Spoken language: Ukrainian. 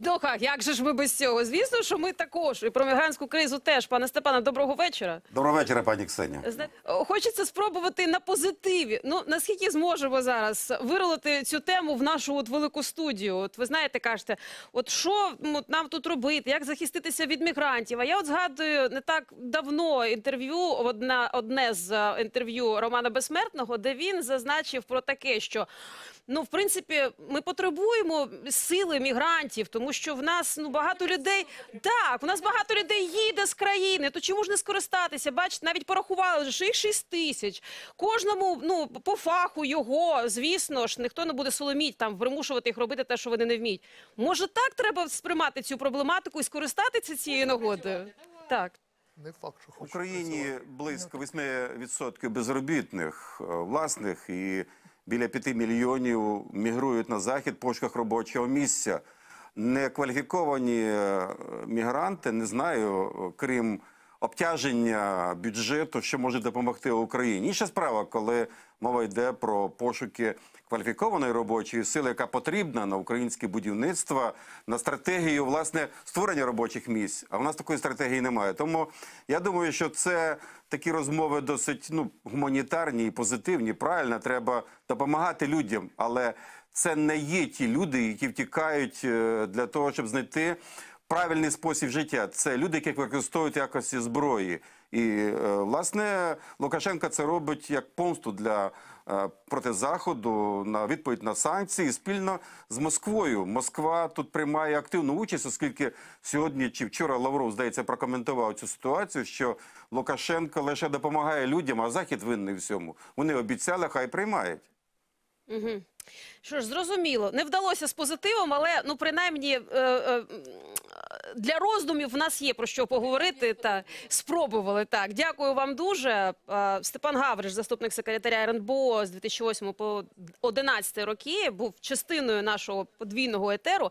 Ну як, як же ж ми без цього? Звісно, що ми також і про мігрантську кризу теж, пане Степане, доброго вечора. Доброго вечора, пані Ксенія. Зна... Хочеться спробувати на позитиві. Ну наскільки зможемо зараз виролити цю тему в нашу от велику студію? От ви знаєте, кажете, от що от, нам тут робити, як захиститися від мігрантів? А я от згадую не так давно інтерв'ю. Одна одне з е, інтерв'ю Романа Безсмертного, де він зазначив про таке, що ну в принципі ми потребуємо сили мігрантів, тому тому що в нас ну багато людей так. У нас багато людей їде з країни. То чому ж не скористатися? Бачите, навіть порахували що їх 6 тисяч. Кожному ну по фаху його, звісно ж, ніхто не буде соломіть там примушувати їх робити те, що вони не вміють. Може, так треба сприймати цю проблематику і скористатися цією нагодою? Так. Не факт, що в Україні близько 8% ну, безробітних е, власних і біля 5 мільйонів мігрують на захід в пошуках робочого місця некваліфіковані е, мігранти, не знаю, крім обтяження бюджету, що може допомогти Україні. Інша справа, коли мова йде про пошуки кваліфікованої робочої сили, яка потрібна на українське будівництво, на стратегію власне створення робочих місць. А в нас такої стратегії немає. Тому я думаю, що це такі розмови досить ну гуманітарні і позитивні. Правильно, треба допомагати людям, але це не є ті люди, які втікають е, для того, щоб знайти правильний спосіб життя. Це люди, які використовують якості зброї. І е, власне Лукашенка це робить як помсту для е, проти заходу на відповідь на санкції спільно з Москвою. Москва тут приймає активну участь, оскільки сьогодні чи вчора Лавров здається прокоментував цю ситуацію, що Лукашенко лише допомагає людям, а захід винний всьому. Вони обіцяли, хай приймають. Угу. Що ж, зрозуміло, не вдалося з позитивом, але ну принаймні. Е, е для роздумів в нас є про що поговорити та спробували. Так, дякую вам дуже. Степан Гавриш, заступник секретаря РНБО з 2008 по 2011 роки, був частиною нашого подвійного етеру.